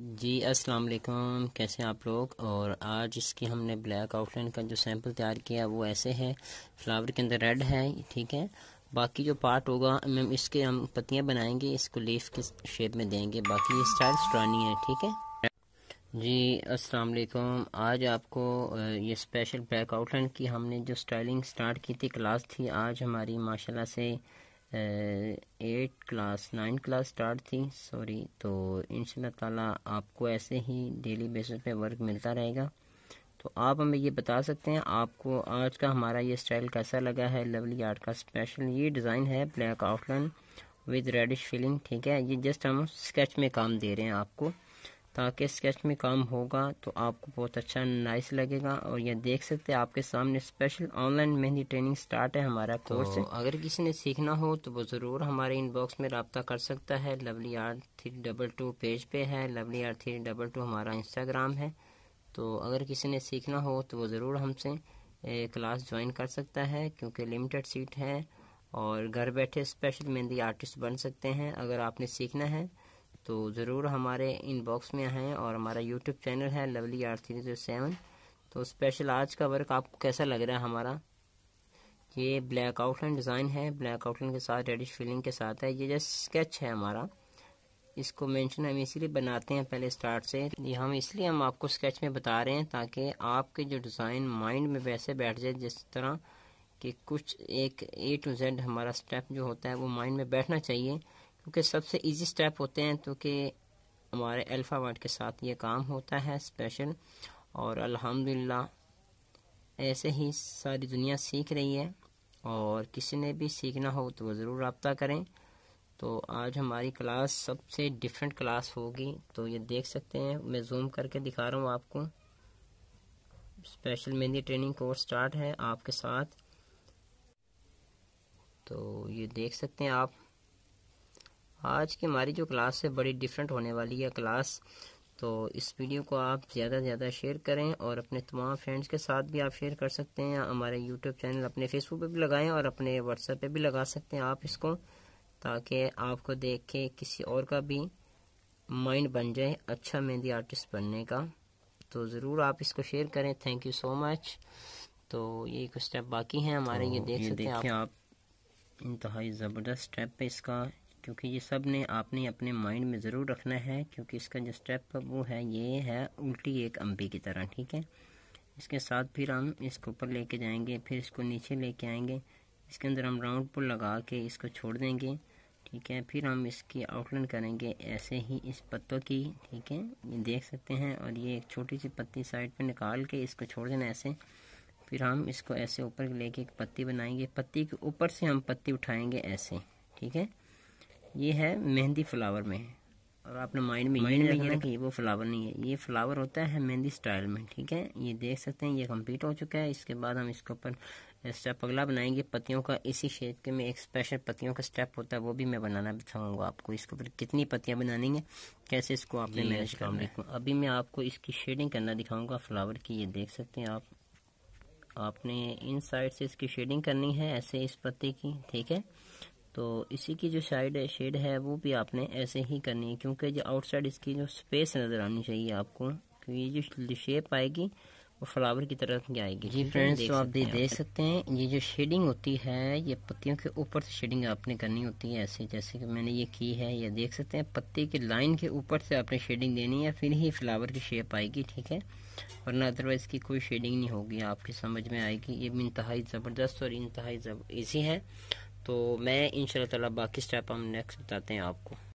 जी अस्सलाम वालेकुम कैसे आप लोग और आज इसकी हमने ब्लैक आउटलाइन का जो सैंपल तैयार किया वो ऐसे है फ्लावर के अंदर रेड है ठीक है बाकी जो पार्ट होगा मैम इसके हम पत्तियां बनाएंगे इसको लीफ के शेप में देंगे बाकी ये स्टाइल स्ट्रानी है ठीक है जी अस्सलाम वालेकुम आज आपको ये स्पेशल ब्लैक आउटलाइन की हमने जो स्टाइलिंग स्टार्ट की थी क्लास थी आज हमारी माशाल्लाह से eight class nine class start थी सॉरी तो इन ताला आपको ऐसे ही डेली बेसिस पे वर्क मिलता रहेगा तो आप हमें ये बता सकते हैं आपको आज का हमारा ये स्टाइल कैसा लगा है लवली आर्ट का स्पेशल ये डिज़ाइन है black outline with reddish filling ठीक है ये जस्ट हम स्केच में काम दे रहे हैं आपको ताकि स्केच में काम होगा तो आपको बहुत अच्छा नाइस लगेगा और ये देख सकते हैं आपके सामने special online mehndi training start है हमारा तो कोर्स अगर किसी ने सीखना हो तो वो ज़रूर हमारे इनबॉक्स में रबता कर सकता है lovely R three double two page पे है lovely R three double two हमारा इंस्टाग्राम है तो अगर किसी ने सीखना हो तो वो ज़रूर हमसे क्लास ज्वाइन कर सकता है क्योंकि लिमिटेड सीट है और घर बैठे स्पेशल मेहंदी आर्टिस्ट बन सकते हैं अगर आपने सीखना है तो ज़रूर हमारे इनबॉक्स में हैं और हमारा यूट्यूब चैनल है lovely R three zero seven तो स्पेशल आज का वर्क आपको कैसा लग रहा है हमारा ये ब्लैक आउटलाइन डिज़ाइन है ब्लैक आउटलाइन के साथ रेडिश फिलिंग के साथ है ये जस्ट स्केच है हमारा इसको मेंशन हम इसीलिए बनाते हैं पहले स्टार्ट से ये हम इसलिए हम आपको स्केच में बता रहे हैं ताकि आपके जो डिज़ाइन माइंड में वैसे बैठ जाए जिस तरह कि कुछ एक ए टू जेड हमारा स्टेप जो होता है वो माइंड में बैठना चाहिए क्योंकि सबसे इजी स्टेप होते हैं तो कि हमारे अल्फ़ा वर्ड के साथ ये काम होता है स्पेशल और अल्हम्दुलिल्लाह ऐसे ही सारी दुनिया सीख रही है और किसी ने भी सीखना हो तो ज़रूर रबता करें तो आज हमारी क्लास सबसे डिफरेंट क्लास होगी तो ये देख सकते हैं मैं जूम करके दिखा रहा हूँ आपको special mehndi training course start है आपके साथ तो ये देख सकते हैं आप आज की हमारी जो क्लास है बड़ी डिफरेंट होने वाली है क्लास तो इस वीडियो को आप ज़्यादा से ज़्यादा शेयर करें और अपने तमाम फ्रेंड्स के साथ भी आप शेयर कर सकते हैं हमारे यूट्यूब चैनल अपने फेसबुक पे भी लगाएं और अपने व्हाट्सएप पे भी लगा सकते हैं आप इसको ताकि आपको देख के किसी और का भी माइंड बन जाए अच्छा मेहंदी आर्टिस्ट बनने का तो ज़रूर आप इसको शेयर करें थैंक यू सो मच तो ये कुछ स्टेप बाकी हैं हमारे तो ये देख सकते हैं आप, आप इंतहाई ज़बरदस्त स्टेप है इसका क्योंकि ये सब ने आपने अपने माइंड में ज़रूर रखना है क्योंकि इसका जो स्टेप वो है ये है उल्टी एक अम्बी की तरह ठीक है इसके साथ फिर हम इसको ऊपर लेके जाएंगे फिर इसको नीचे लेके आएंगे इसके अंदर हम राउंड पुल लगा के इसको छोड़ देंगे ठीक है फिर हम इसकी आउटलाइन करेंगे ऐसे ही इस पत्तों की ठीक है ये देख सकते हैं और ये एक छोटी सी पत्ती साइड पर निकाल के इसको छोड़ देना ऐसे फिर हम इसको ऐसे ऊपर लेके एक पत्ती बनाएंगे पत्ती के ऊपर से हम पत्ती उठाएंगे ऐसे ठीक है ये है मेहंदी फ्लावर में है और आपने माइंड में माइंड में ये कि वो फ्लावर नहीं है ये फ्लावर होता है मेहंदी स्टाइल में ठीक है ये देख सकते हैं ये कंप्लीट हो चुका है इसके बाद हम इसके ऊपर स्टेप अगला बनाएंगे पत्तियों का इसी शेप के में एक स्पेशल पतियों का स्टेप होता है वो भी मैं बनाना चाहूँगा आपको इसके ऊपर कितनी पत्तियां बनानी है कैसे इसको आपने मैनेज अच्छा करना है अभी मैं आपको इसकी शेडिंग करना दिखाऊंगा फ्लावर की ये देख सकते हैं आप आपने इन साइड से इसकी शेडिंग करनी है ऐसे इस पत्ते की ठीक है तो इसी की जो साइड शेड है वो भी आपने ऐसे ही करनी है क्योंकि जो आउटसाइड इसकी जो स्पेस नज़र आनी चाहिए आपको क्योंकि ये जो शेप आएगी वो फ्लावर की तरफ ही आएगी जी फ्रेंड्स तो आप देख सकते हैं ये जो शेडिंग होती है ये पत्तियों के ऊपर से शेडिंग आपने करनी होती है ऐसे जैसे कि मैंने ये की है ये देख सकते हैं पत्ती की लाइन के ऊपर से आपने शेडिंग देनी है फिर ही फ्लावर की शेप आएगी ठीक है वरना अदरवाइज़ की कोई शेडिंग नहीं होगी आपकी समझ में आएगी ये भी इंतहाई ज़बरदस्त और इंतहाई ईजी है तो मैं इन ताला बाकी स्टेप हम नेक्स्ट बताते हैं आपको